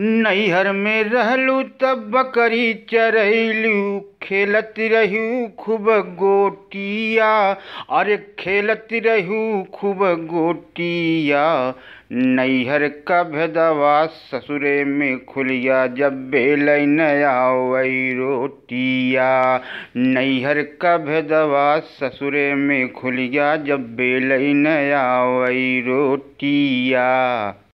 नैहर में रहलू तब बकरी चरैलू खेलत रहू खूब गोटिया अरे खेलत रहू खूब गोटिया नैहर का भेदवा ससुरे में खुलिया जब बेल नयावई रोटिया नैहर का भेदवा ससुरे में खुलिया जब बेल नयावई रोटिया